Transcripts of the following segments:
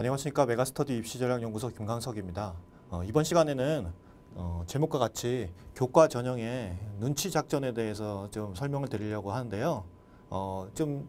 안녕하십니까 메가스터디 입시전략연구소 김강석입니다. 어, 이번 시간에는 어, 제목과 같이 교과 전형의 눈치 작전에 대해서 좀 설명을 드리려고 하는데요. 어, 좀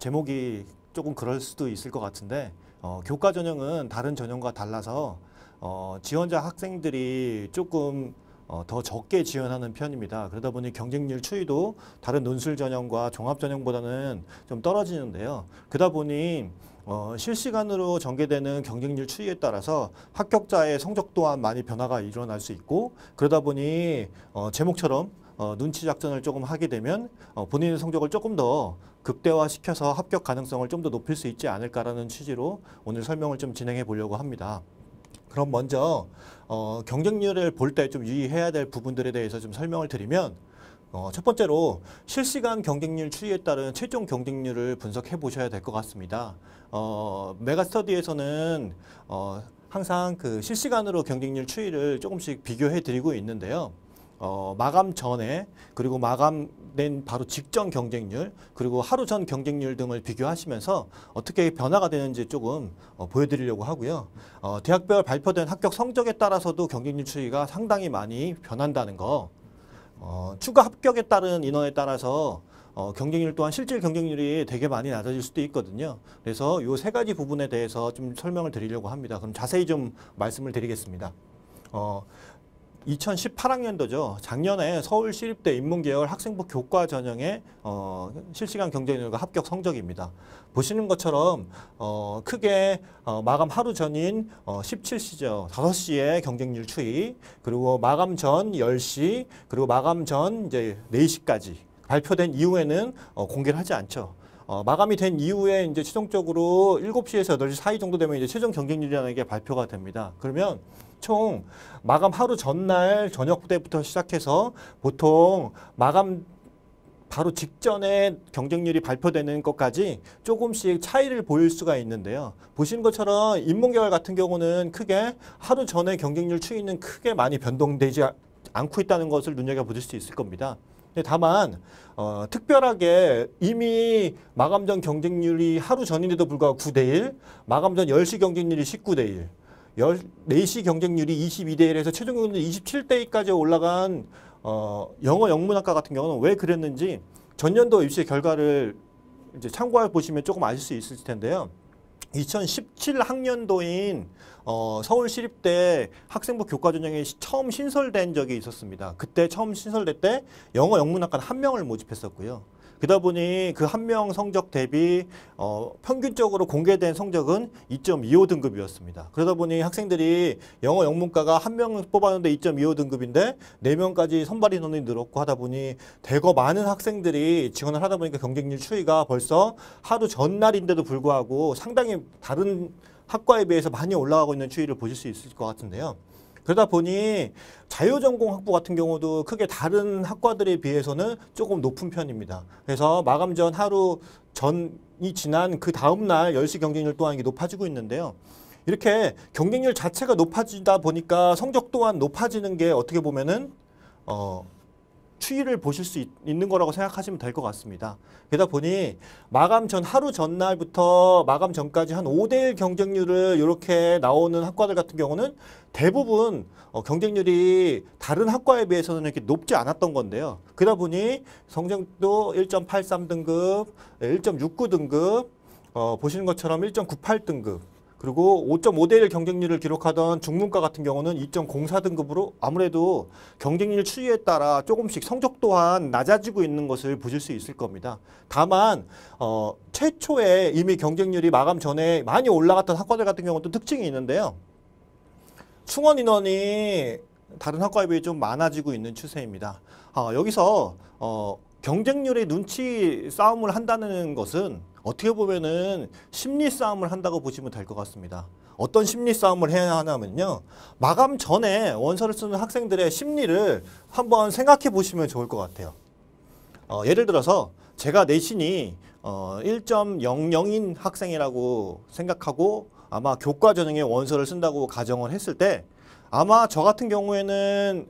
제목이 조금 그럴 수도 있을 것 같은데 어, 교과 전형은 다른 전형과 달라서 어, 지원자 학생들이 조금 어, 더 적게 지원하는 편입니다. 그러다 보니 경쟁률 추이도 다른 논술 전형과 종합 전형보다는 좀 떨어지는데요. 그러다 보니 어, 실시간으로 전개되는 경쟁률 추이에 따라서 합격자의 성적 또한 많이 변화가 일어날 수 있고 그러다 보니 어, 제목처럼 어, 눈치 작전을 조금 하게 되면 어, 본인의 성적을 조금 더 극대화시켜서 합격 가능성을 좀 더 높일 수 있지 않을까라는 취지로 오늘 설명을 좀 진행해 보려고 합니다. 그럼 먼저 어, 경쟁률을 볼 때 좀 유의해야 될 부분들에 대해서 좀 설명을 드리면 어, 첫 번째로 실시간 경쟁률 추이에 따른 최종 경쟁률을 분석해 보셔야 될 것 같습니다. 어, 메가스터디에서는 어, 항상 그 실시간으로 경쟁률 추이를 조금씩 비교해 드리고 있는데요. 어, 마감 전에 그리고 마감된 바로 직전 경쟁률 그리고 하루 전 경쟁률 등을 비교하시면서 어떻게 변화가 되는지 조금 어, 보여드리려고 하고요. 어, 대학별 발표된 합격 성적에 따라서도 경쟁률 추이가 상당히 많이 변한다는 거 어, 추가 합격에 따른 인원에 따라서 어, 경쟁률 또한 실질 경쟁률이 되게 많이 낮아질 수도 있거든요. 그래서 이 세 가지 부분에 대해서 좀 설명을 드리려고 합니다. 그럼 자세히 좀 말씀을 드리겠습니다. 어, 2018학년도죠. 작년에 서울시립대 인문계열 학생부 교과 전형의 어, 실시간 경쟁률과 합격 성적입니다. 보시는 것처럼 어, 크게 어, 마감 하루 전인 어, 17시죠. 5시에 경쟁률 추이, 그리고 마감 전 10시, 그리고 마감 전 이제 4시까지 발표된 이후에는 어, 공개를 하지 않죠. 어, 마감이 된 이후에 이제 최종적으로 7시에서 8시 사이 정도 되면 이제 최종 경쟁률이라는 게 발표가 됩니다. 그러면 총 마감 하루 전날 저녁 때부터 시작해서 보통 마감 바로 직전에 경쟁률이 발표되는 것까지 조금씩 차이를 보일 수가 있는데요. 보시는 것처럼 인문계열 같은 경우는 크게 하루 전에 경쟁률 추이는 크게 많이 변동되지 않고 있다는 것을 눈여겨보실 수 있을 겁니다. 근데 네, 다만 어, 특별하게 이미 마감전 경쟁률이 하루 전인데도 불구하고 9대 1, 마감전 10시 경쟁률이 19대 1, 14시 경쟁률이 22대 1에서 최종 경쟁률이 27대 2까지 올라간 어, 영어 영문학과 같은 경우는 왜 그랬는지 전년도 입시 결과를 이제 참고해 보시면 조금 아실 수 있을 텐데요. 2017학년도인 어, 서울시립대 학생부 교과전형이 처음 신설된 적이 있었습니다. 그때 처음 신설될 때 영어 영문학과 한 명을 모집했었고요. 그러다 보니 그 한 명 성적 대비 어, 평균적으로 공개된 성적은 2.25 등급이었습니다. 그러다 보니 학생들이 영어 영문과가 한 명 뽑았는데 2.25 등급인데 네 명까지 선발 인원이 늘었고 하다 보니 대거 많은 학생들이 지원을 하다 보니까 경쟁률 추이가 벌써 하루 전날인데도 불구하고 상당히 다른 학과에 비해서 많이 올라가고 있는 추이를 보실 수 있을 것 같은데요. 그러다 보니 자유전공 학부 같은 경우도 크게 다른 학과들에 비해서는 조금 높은 편입니다. 그래서 마감 전 하루 전이 지난 그 다음날 열시 경쟁률 또한 이게 높아지고 있는데요. 이렇게 경쟁률 자체가 높아지다 보니까 성적 또한 높아지는 게 어떻게 보면은 어 추이를 보실 수 있, 는 거라고 생각하시면 될 것 같습니다. 그러다 보니 마감 전 하루 전날부터 마감 전까지 한 5대1 경쟁률을 이렇게 나오는 학과들 같은 경우는 대부분 어, 경쟁률이 다른 학과에 비해서는 이렇게 높지 않았던 건데요. 그러다 보니 성적도 1.83등급, 1.69등급, 어, 보시는 것처럼 1.98등급 그리고 5.5대1 경쟁률을 기록하던 중문과 같은 경우는 2.04등급으로 아무래도 경쟁률 추이에 따라 조금씩 성적 또한 낮아지고 있는 것을 보실 수 있을 겁니다. 다만 어, 최초에 이미 경쟁률이 마감 전에 많이 올라갔던 학과들 같은 경우도 특징이 있는데요. 충원 인원이 다른 학과에 비해 좀 많아지고 있는 추세입니다. 어, 여기서 어, 경쟁률의 눈치 싸움을 한다는 것은 어떻게 보면은 심리 싸움을 한다고 보시면 될 것 같습니다. 어떤 심리 싸움을 해야 하냐면요. 마감 전에 원서를 쓰는 학생들의 심리를 한번 생각해 보시면 좋을 것 같아요. 어, 예를 들어서 제가 내신이 어, 1.00인 학생이라고 생각하고 아마 교과 전형의 원서를 쓴다고 가정을 했을 때 아마 저 같은 경우에는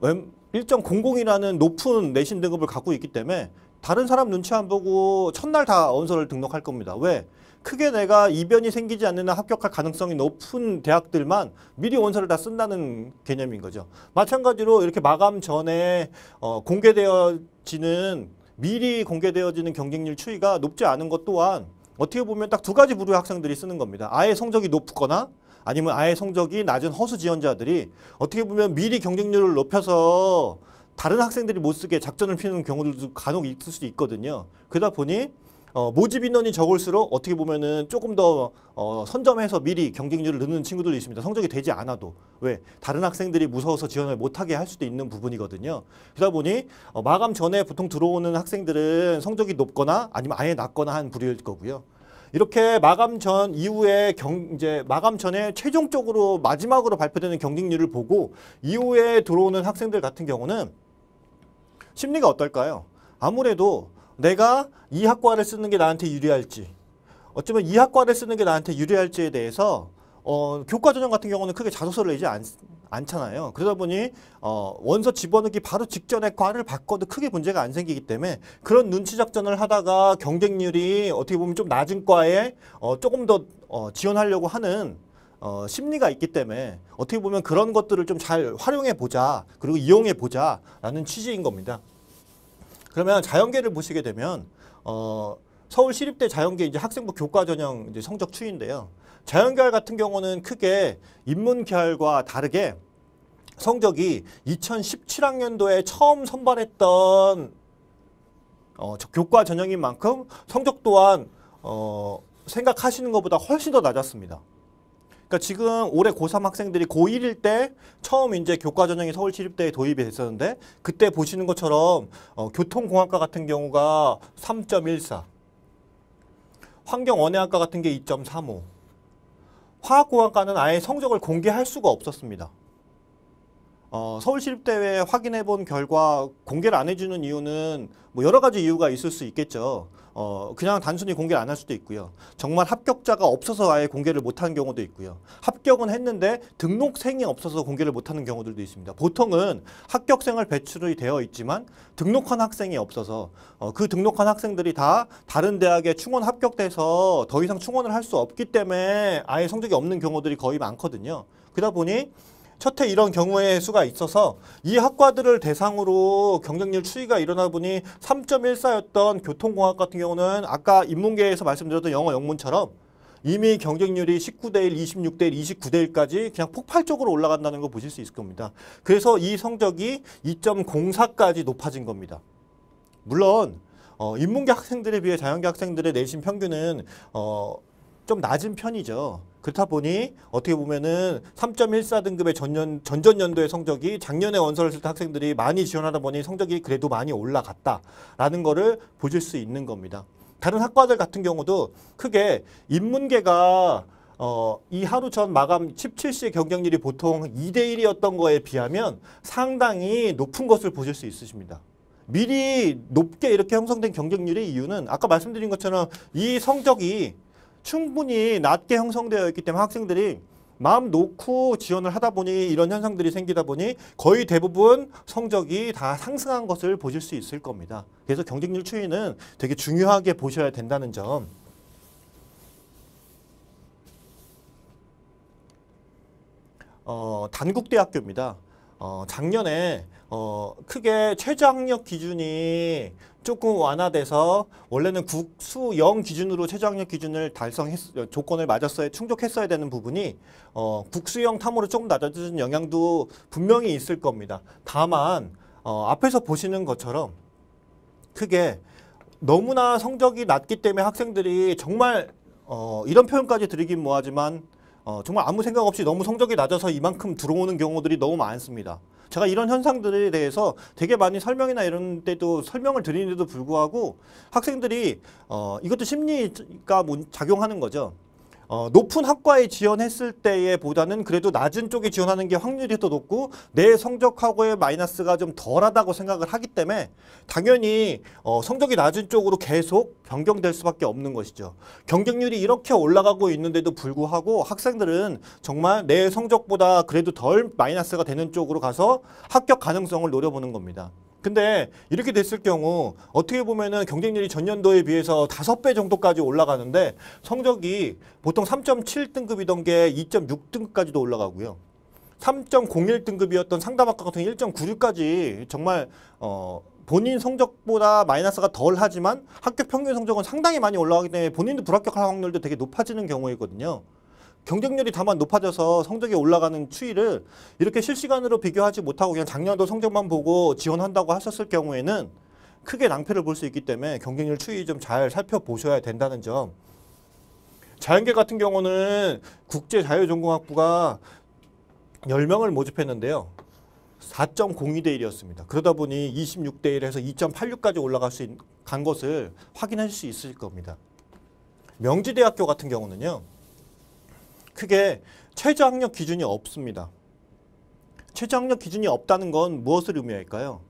1.00이라는 높은 내신 등급을 갖고 있기 때문에 다른 사람 눈치 안 보고 첫날 다 원서를 등록할 겁니다. 왜? 크게 내가 이변이 생기지 않는 합격할 가능성이 높은 대학들만 미리 원서를 다 쓴다는 개념인 거죠. 마찬가지로 이렇게 마감 전에 어, 공개되어지는 미리 공개되어지는 경쟁률 추이가 높지 않은 것 또한 어떻게 보면 딱 두 가지 부류의 학생들이 쓰는 겁니다. 아예 성적이 높거나 아니면 아예 성적이 낮은 허수 지원자들이 어떻게 보면 미리 경쟁률을 높여서 다른 학생들이 못 쓰게 작전을 피우는 경우들도 간혹 있을 수도 있거든요. 그러다 보니 어, 모집 인원이 적을수록 어떻게 보면은 조금 더 어, 선점해서 미리 경쟁률을 넣는 친구들도 있습니다. 성적이 되지 않아도 왜 다른 학생들이 무서워서 지원을 못하게 할 수도 있는 부분이거든요. 그러다 보니 어, 마감 전에 보통 들어오는 학생들은 성적이 높거나 아니면 아예 낮거나 한 부류일 거고요. 이렇게 마감 전 이후에 경 이제 마감 전에 최종적으로 마지막으로 발표되는 경쟁률을 보고 이후에 들어오는 학생들 같은 경우는 심리가 어떨까요? 아무래도 내가 이 학과를 쓰는 게 나한테 유리할지 어쩌면 이 학과를 쓰는 게 나한테 유리할지에 대해서 어, 교과 전형 같은 경우는 크게 자소서를 내지 않, 않잖아요. 그러다 보니 어, 원서 집어넣기 바로 직전에 과를 바꿔도 크게 문제가 안 생기기 때문에 그런 눈치 작전을 하다가 경쟁률이 어떻게 보면 좀 낮은 과에 어, 조금 더 어, 지원하려고 하는 어, 심리가 있기 때문에 어떻게 보면 그런 것들을 좀 잘 활용해 보자 그리고 이용해 보자라는 취지인 겁니다. 그러면 자연계를 보시게 되면 어, 서울 시립대 자연계 이제 학생부 교과 전형 이제 성적 추인데요. 자연계열 같은 경우는 크게 인문계열과 다르게 성적이 2017학년도에 처음 선발했던 어, 교과 전형인 만큼 성적 또한 어, 생각하시는 것보다 훨씬 더 낮았습니다. 그러니까 지금 올해 고3 학생들이 고1일 때 처음 이제 교과 전형이 서울 시립대에 도입이 됐었는데 그때 보시는 것처럼 어, 교통공학과 같은 경우가 3.14 환경원예학과 같은 게2.35 화학공학과는 아예 성적을 공개할 수가 없었습니다. 어, 서울시립대회 확인해 본 결과 공개를 안 해주는 이유는 뭐 여러 가지 이유가 있을 수 있겠죠. 어, 그냥 단순히 공개를 안 할 수도 있고요. 정말 합격자가 없어서 아예 공개를 못하는 경우도 있고요. 합격은 했는데 등록생이 없어서 공개를 못하는 경우들도 있습니다. 보통은 합격생을 배출이 되어 있지만 등록한 학생이 없어서 어, 그 등록한 학생들이 다 다른 대학에 충원 합격돼서 더 이상 충원을 할 수 없기 때문에 아예 성적이 없는 경우들이 거의 많거든요. 그러다 보니 첫해 이런 경우의 수가 있어서 이 학과들을 대상으로 경쟁률 추이가 일어나 보니 3.14였던 교통공학 같은 경우는 아까 인문계에서 말씀드렸던 영어 영문처럼 이미 경쟁률이 19대 1, 26대 1, 29대 1까지 그냥 폭발적으로 올라간다는 거 보실 수 있을 겁니다. 그래서 이 성적이 2.04까지 높아진 겁니다. 물론 어, 인문계 학생들에 비해 자연계 학생들의 내신 평균은 어, 좀 낮은 편이죠. 그렇다 보니 어떻게 보면은 3.14등급의 전년 전전 연도의 성적이 작년에 원서를 쓸 때 학생들이 많이 지원하다 보니 성적이 그래도 많이 올라갔다라는 거를 보실 수 있는 겁니다. 다른 학과들 같은 경우도 크게 인문계가 어, 이 하루 전 마감 1 7시 경쟁률이 보통 2대1이었던 거에 비하면 상당히 높은 것을 보실 수 있으십니다. 미리 높게 이렇게 형성된 경쟁률의 이유는 아까 말씀드린 것처럼 이 성적이 충분히 낮게 형성되어 있기 때문에 학생들이 마음 놓고 지원을 하다 보니 이런 현상들이 생기다 보니 거의 대부분 성적이 다 상승한 것을 보실 수 있을 겁니다. 그래서 경쟁률 추이는 되게 중요하게 보셔야 된다는 점. 어, 단국대학교입니다. 어, 작년에 어, 크게 최저학력 기준이 조금 완화돼서 원래는 국수 영 기준으로 최저학력 기준을 달성했 조건을 맞았어야 충족했어야 되는 부분이 어, 국수형 탐으로 조금 낮아지는 영향도 분명히 있을 겁니다. 다만 어, 앞에서 보시는 것처럼 크게 너무나 성적이 낮기 때문에 학생들이 정말 어, 이런 표현까지 드리긴 뭐하지만 어, 정말 아무 생각 없이 너무 성적이 낮아서 이만큼 들어오는 경우들이 너무 많습니다. 제가 이런 현상들에 대해서 되게 많이 설명이나 이런 데도 설명을 드리는데도 불구하고 학생들이 어, 이것도 심리가 작용하는 거죠. 어, 높은 학과에 지원했을 때에 보다는 그래도 낮은 쪽에 지원하는 게 확률이 더 높고 내 성적하고의 마이너스가 좀 덜하다고 생각을 하기 때문에 당연히 어, 성적이 낮은 쪽으로 계속 변경될 수밖에 없는 것이죠. 경쟁률이 이렇게 올라가고 있는데도 불구하고 학생들은 정말 내 성적보다 그래도 덜 마이너스가 되는 쪽으로 가서 합격 가능성을 노려보는 겁니다. 근데 이렇게 됐을 경우 어떻게 보면은 경쟁률이 전년도에 비해서 다섯 배 정도까지 올라가는데 성적이 보통 3.7등급이던 게 2.6등급까지도 올라가고요. 3.01등급이었던 상담학과 같은 1.96까지 정말 어 본인 성적보다 마이너스가 덜 하지만 학교 평균 성적은 상당히 많이 올라가기 때문에 본인도 불합격할 확률도 되게 높아지는 경우이거든요. 경쟁률이 다만 높아져서 성적이 올라가는 추이를 이렇게 실시간으로 비교하지 못하고 그냥 작년도 성적만 보고 지원한다고 하셨을 경우에는 크게 낭패를 볼 수 있기 때문에 경쟁률 추이 좀 잘 살펴보셔야 된다는 점. 자연계 같은 경우는 국제자유전공학부가 10명을 모집했는데요. 4.02대 1이었습니다. 그러다 보니 26대 1에서 2.86까지 올라갈 수 간 것을 확인할 수 있을 겁니다. 명지대학교 같은 경우는요. 크게 최저학력 기준이 없습니다. 최저학력 기준이 없다는 건 무엇을 의미할까요?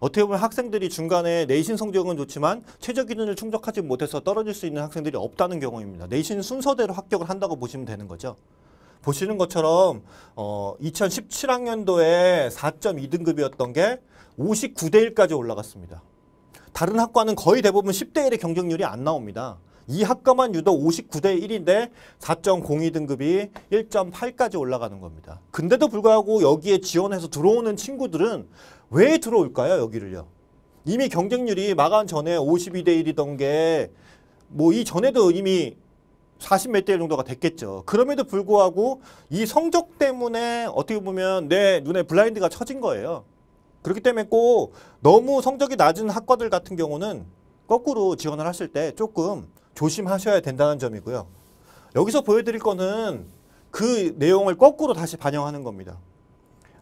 어떻게 보면 학생들이 중간에 내신 성적은 좋지만 최저 기준을 충족하지 못해서 떨어질 수 있는 학생들이 없다는 경우입니다. 내신 순서대로 합격을 한다고 보시면 되는 거죠. 보시는 것처럼 어, 2017학년도에 4.2등급이었던 게 59대 1까지 올라갔습니다. 다른 학과는 거의 대부분 10대 1의 경쟁률이 안 나옵니다. 이 학과만 유독 59대 1인데 4.02 등급이 1.8까지 올라가는 겁니다. 근데도 불구하고 여기에 지원해서 들어오는 친구들은 왜 들어올까요? 여기를요. 이미 경쟁률이 마감 전에 52대 1이던 게 뭐 이전에도 이미 40몇 대 정도가 됐겠죠. 그럼에도 불구하고 이 성적 때문에 어떻게 보면 내 눈에 블라인드가 쳐진 거예요. 그렇기 때문에 꼭 너무 성적이 낮은 학과들 같은 경우는 거꾸로 지원을 하실 때 조금 조심하셔야 된다는 점이고요. 여기서 보여드릴 거는 그 내용을 거꾸로 다시 반영하는 겁니다.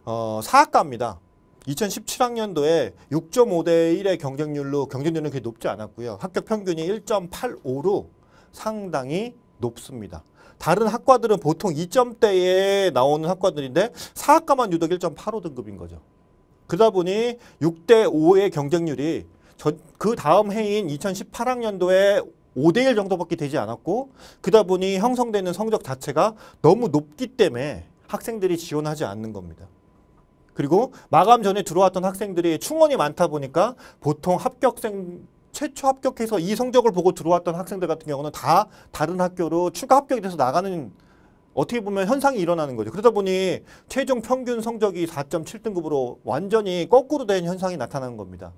어, 사학과입니다. 2017학년도에 6.5대 1의 경쟁률로 경쟁률은 그렇게 높지 않았고요. 합격 평균이 1.85로 상당히 높습니다. 다른 학과들은 보통 2점대에 나오는 학과들인데 사학과만 유독 1.85 등급인 거죠. 그러다 보니 6대 5의 경쟁률이 그 다음 해인 2018학년도에 5대1 정도밖에 되지 않았고 그다 보니 형성되는 성적 자체가 너무 높기 때문에 학생들이 지원하지 않는 겁니다. 그리고 마감 전에 들어왔던 학생들이 충원이 많다 보니까 보통 합격생 최초 합격해서 이 성적을 보고 들어왔던 학생들 같은 경우는 다 다른 학교로 추가 합격이 돼서 나가는 어떻게 보면 현상이 일어나는 거죠. 그러다 보니 최종 평균 성적이 4.7등급으로 완전히 거꾸로 된 현상이 나타나는 겁니다.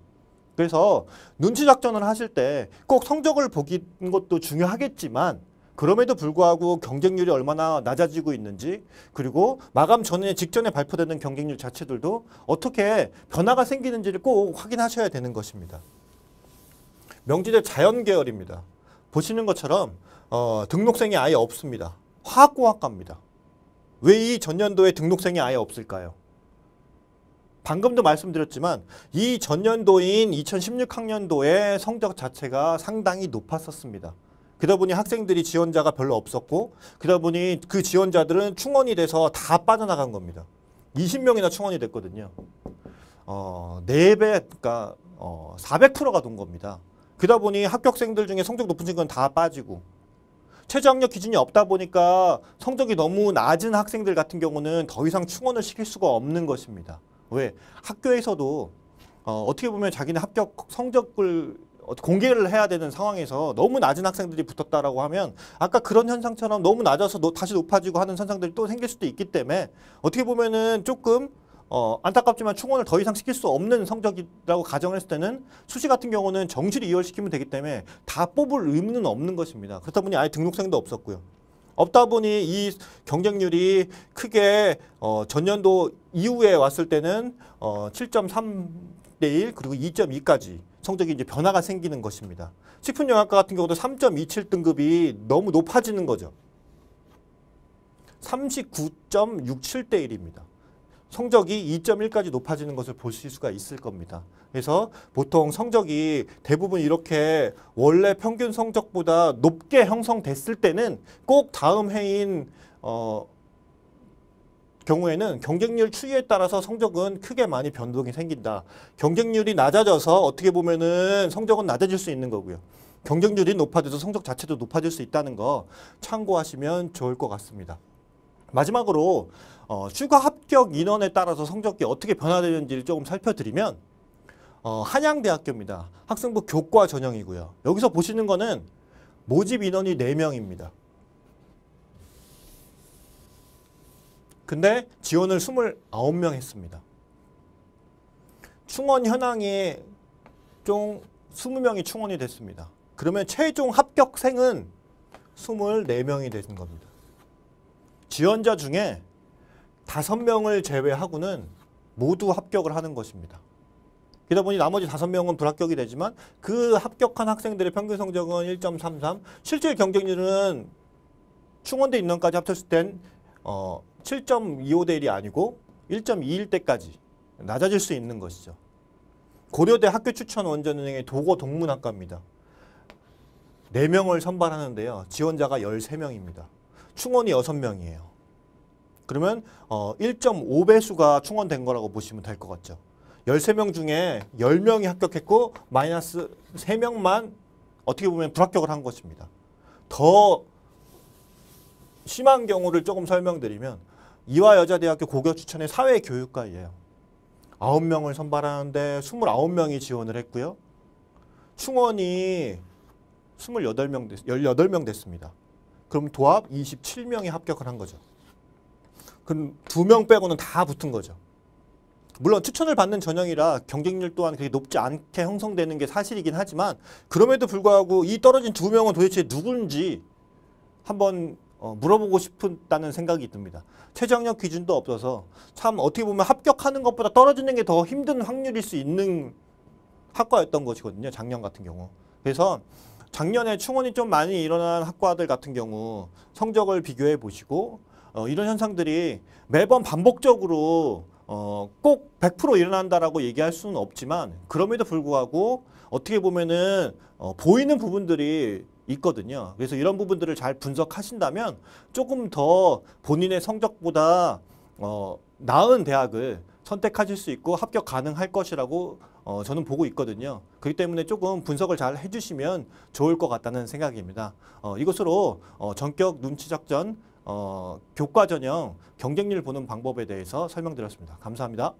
그래서 눈치 작전을 하실 때 꼭 성적을 보기는 것도 중요하겠지만 그럼에도 불구하고 경쟁률이 얼마나 낮아지고 있는지 그리고 마감 전에 직전에 발표되는 경쟁률 자체들도 어떻게 변화가 생기는지를 꼭 확인하셔야 되는 것입니다. 명지대 자연계열입니다. 보시는 것처럼 어, 등록생이 아예 없습니다. 화학공학과입니다. 왜 이 전년도에 등록생이 아예 없을까요? 방금도 말씀드렸지만 이 전년도인 2 0 1 6학년도에 성적 자체가 상당히 높았었습니다. 그러다 보니 학생들이 지원자가 별로 없었고 그러다 보니 그 지원자들은 충원이 돼서 다 빠져나간 겁니다. 20명이나 충원이 됐거든요. 어, 4배, 그러니까 어, 400%가 돈 겁니다. 그러다 보니 합격생들 중에 성적 높은 친구는 다 빠지고 최저 학력 기준이 없다 보니까 성적이 너무 낮은 학생들 같은 경우는 더 이상 충원을 시킬 수가 없는 것입니다. 왜? 학교에서도 어, 어떻게 보면 자기는 합격 성적을 어, 공개를 해야 되는 상황에서 너무 낮은 학생들이 붙었다라고 하면 아까 그런 현상처럼 너무 낮아서 노, 다시 높아지고 하는 현상들이 또 생길 수도 있기 때문에 어떻게 보면은 조금 어, 안타깝지만 충원을 더 이상 시킬 수 없는 성적이라고 가정 했을 때는 수시 같은 경우는 정시를 이월시키면 되기 때문에 다 뽑을 의무는 없는 것입니다. 그렇다 보니 아예 등록생도 없었고요. 없다 보니 이 경쟁률이 크게 어, 전년도 이후에 왔을 때는 어, 7.3대 1 그리고 2.2까지 성적이 이제 변화가 생기는 것입니다. 식품영양과 같은 경우도 3.27등급이 너무 높아지는 거죠. 39.67대 1입니다. 성적이 2.1까지 높아지는 것을 보실 수가 있을 겁니다. 그래서 보통 성적이 대부분 이렇게 원래 평균 성적보다 높게 형성됐을 때는 꼭 다음 해인 어, 경우에는 경쟁률 추이에 따라서 성적은 크게 많이 변동이 생긴다. 경쟁률이 낮아져서 어떻게 보면은 성적은 낮아질 수 있는 거고요. 경쟁률이 높아져서 성적 자체도 높아질 수 있다는 거 참고하시면 좋을 것 같습니다. 마지막으로 어, 추가 합격 인원에 따라서 성적이 어떻게 변화되는지를 조금 살펴드리면 어, 한양대학교입니다. 학생부 교과 전형이고요. 여기서 보시는 거는 모집 인원이 4명입니다. 근데 지원을 29명 했습니다. 충원 현황이 총 20명이 충원이 됐습니다. 그러면 최종 합격생은 24명이 되는 겁니다. 지원자 중에 다섯 명을 제외하고는 모두 합격을 하는 것입니다. 그러다 보니 나머지 다섯 명은 불합격이 되지만 그 합격한 학생들의 평균 성적은 1.33 실질 경쟁률은 충원대 인원까지 합쳤을 땐 어, 7.25대 1이 아니고 1.21대까지 낮아질 수 있는 것이죠. 고려대 학교 추천 원전은행의 도고 동문학과입니다. 4명을 선발하는데요. 지원자가 13명입니다. 충원이 6명이에요. 그러면 어 1.5배수가 충원된 거라고 보시면 될 것 같죠. 13명 중에 10명이 합격했고 마이너스 3명만 어떻게 보면 불합격을 한 것입니다. 더 심한 경우를 조금 설명드리면 이화여자대학교 고교 추천의 사회교육과예요. 9명을 선발하는데 29명이 지원을 했고요. 충원이 28명, 18명 됐습니다. 그럼 도합 27명이 합격을 한 거죠. 그럼 두 명 빼고는 다 붙은 거죠. 물론 추천을 받는 전형이라 경쟁률 또한 그렇게 높지 않게 형성되는 게 사실이긴 하지만 그럼에도 불구하고 이 떨어진 두 명은 도대체 누군지 한번 어, 물어보고 싶다는 생각이 듭니다. 최저학력 기준도 없어서 참 어떻게 보면 합격하는 것보다 떨어지는 게 더 힘든 확률일 수 있는 학과였던 것이거든요. 작년 같은 경우. 그래서 작년에 충원이 좀 많이 일어난 학과들 같은 경우 성적을 비교해 보시고 어, 이런 현상들이 매번 반복적으로 어, 꼭 100% 일어난다라고 얘기할 수는 없지만 그럼에도 불구하고 어떻게 보면은 어, 보이는 부분들이 있거든요. 그래서 이런 부분들을 잘 분석하신다면 조금 더 본인의 성적보다 어, 나은 대학을 선택하실 수 있고 합격 가능할 것이라고 어, 저는 보고 있거든요. 그렇기 때문에 조금 분석을 잘 해주시면 좋을 것 같다는 생각입니다. 어, 이것으로 어, 전격 눈치 작전 어, 교과 전형 경쟁률 보는 방법에 대해서 설명드렸습니다. 감사합니다.